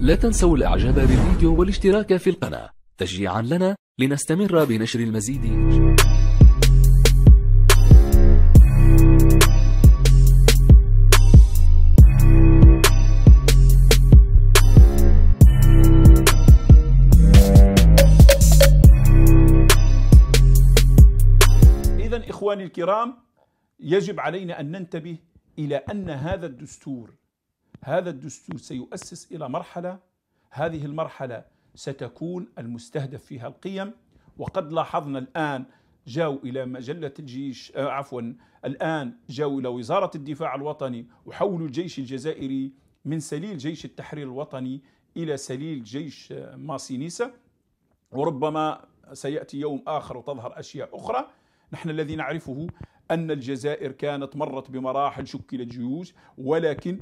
لا تنسوا الإعجاب بالفيديو والاشتراك في القناة تشجيعا لنا لنستمر بنشر المزيد إخواني الكرام يجب علينا أن ننتبه إلى أن هذا الدستور هذا الدستور سيؤسس الى مرحله هذه المرحله ستكون المستهدف فيها القيم وقد لاحظنا الان جاءوا الى مجله الجيش آه، عفوا الان جاءوا الى وزاره الدفاع الوطني وحولوا الجيش الجزائري من سليل جيش التحرير الوطني الى سليل جيش آه، ماسينيسا وربما سياتي يوم اخر وتظهر اشياء اخرى نحن الذي نعرفه ان الجزائر كانت مرت بمراحل شكلت جيوش ولكن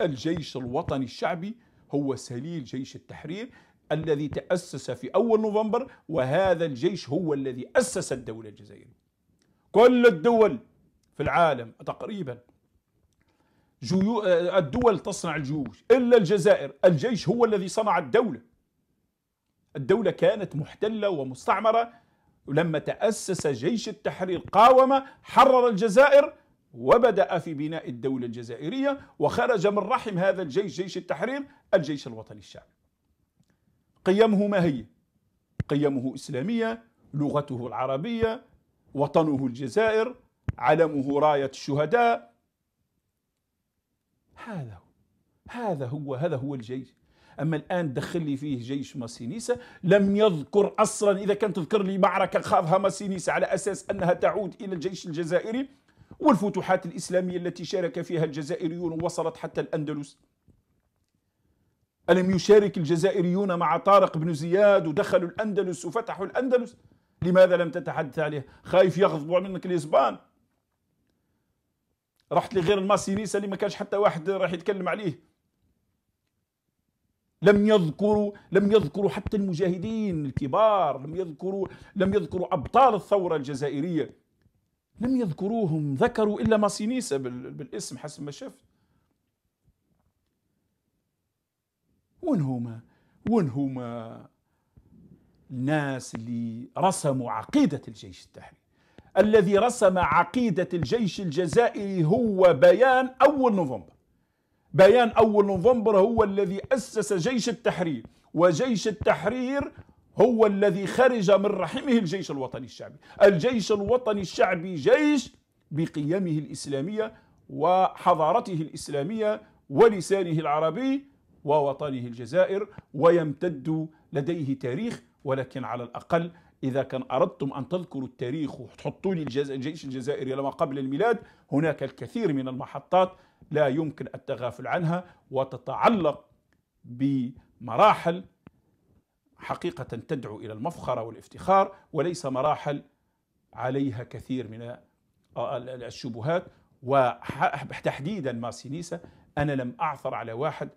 الجيش الوطني الشعبي هو سليل جيش التحرير الذي تأسس في أول نوفمبر وهذا الجيش هو الذي أسس الدولة الجزائرية كل الدول في العالم تقريبا جيو الدول تصنع الجيوش إلا الجزائر الجيش هو الذي صنع الدولة الدولة كانت محتلة ومستعمرة ولما تأسس جيش التحرير قاوم حرر الجزائر وبدأ في بناء الدولة الجزائرية وخرج من رحم هذا الجيش جيش التحرير الجيش الوطني الشعبي قيمه ما هي؟ قيمه إسلامية لغته العربية وطنه الجزائر علمه راية الشهداء هذا هو هذا هو هذا هو الجيش أما الآن دخل لي فيه جيش ماسينيسا لم يذكر أصلا إذا كان تذكر لي معركة خاضها ماسينيسا على أساس أنها تعود إلى الجيش الجزائري والفتوحات الإسلامية التي شارك فيها الجزائريون وصلت حتى الأندلس ألم يشارك الجزائريون مع طارق بن زياد ودخلوا الأندلس وفتحوا الأندلس لماذا لم تتحدث عليه خايف يغضبوا منك الإسبان رحت لغير الماسينيسا اللي ما كانش حتى واحد راح يتكلم عليه لم يذكروا لم يذكروا حتى المجاهدين الكبار لم يذكروا لم يذكروا ابطال الثوره الجزائريه لم يذكروهم ذكروا إلا ماسينيسا بالاسم حسب ما شفت وين هما وين هما الناس اللي رسموا عقيدة الجيش التحرير الذي رسم عقيدة الجيش الجزائري هو بيان أول نوفمبر بيان أول نوفمبر هو الذي أسس جيش التحرير وجيش التحرير هو الذي خرج من رحمه الجيش الوطني الشعبي الجيش الوطني الشعبي جيش بقيمه الإسلامية وحضارته الإسلامية ولسانه العربي ووطنه الجزائر ويمتد لديه تاريخ ولكن على الأقل إذا كان أردتم أن تذكروا التاريخ وتحطوا لي الجيش الجزائري لما قبل الميلاد هناك الكثير من المحطات لا يمكن التغافل عنها وتتعلق بمراحل حقيقة تدعو إلى المفخرة والافتخار وليس مراحل عليها كثير من الشبهات وتحديدا ما سينيسا أنا لم أعثر على واحد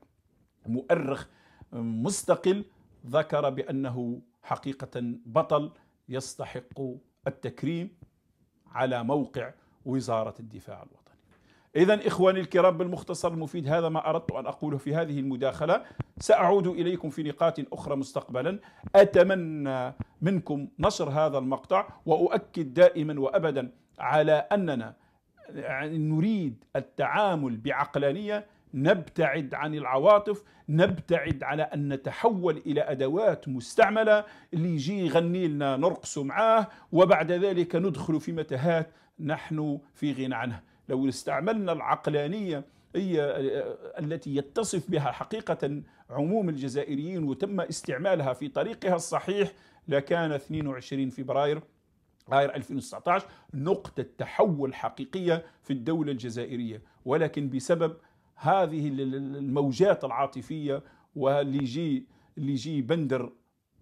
مؤرخ مستقل ذكر بأنه حقيقة بطل يستحق التكريم على موقع وزارة الدفاع الوطني إذا إخواني الكرام بالمختصر المفيد هذا ما أردت أن أقوله في هذه المداخلة سأعود إليكم في نقاط أخرى مستقبلا أتمنى منكم نشر هذا المقطع وأؤكد دائما وأبدا على أننا يعني نريد التعامل بعقلانية نبتعد عن العواطف نبتعد على أن نتحول إلى أدوات مستعملة اللي يجي يغني لنا نرقص معاه وبعد ذلك ندخل في متاهات نحن في غنى عنها لو استعملنا العقلانية هي آه، آه، التي يتصف بها حقيقة عموم الجزائريين وتم استعمالها في طريقها الصحيح لكان 22 فبراير غير 2019 نقطة تحول حقيقية في الدولة الجزائرية ولكن بسبب هذه الموجات العاطفية واللي جي, اللي يجي بندر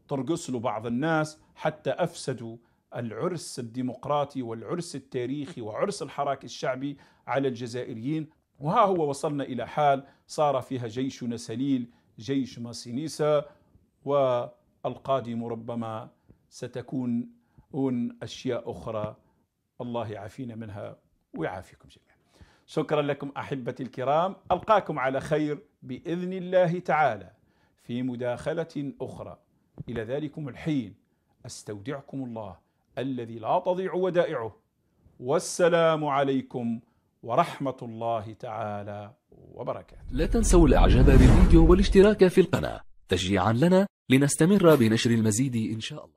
ترقص له بعض الناس حتى أفسدوا العرس الديمقراطي والعرس التاريخي وعرس الحراك الشعبي على الجزائريين وها هو وصلنا إلى حال صار فيها جيشنا سليل جيش ماسينيسا والقادم ربما ستكون أشياء أخرى الله يعافينا منها ويعافيكم جميعا شكرا لكم أحبتي الكرام ألقاكم على خير بإذن الله تعالى في مداخلة أخرى إلى ذلكم الحين أستودعكم الله الذي لا تضيع ودائعه والسلام عليكم ورحمة الله تعالى وبركاته لا تنسوا الإعجاب بالفيديو والاشتراك في القناة تشجيعا لنا لنستمر بنشر المزيد إن شاء الله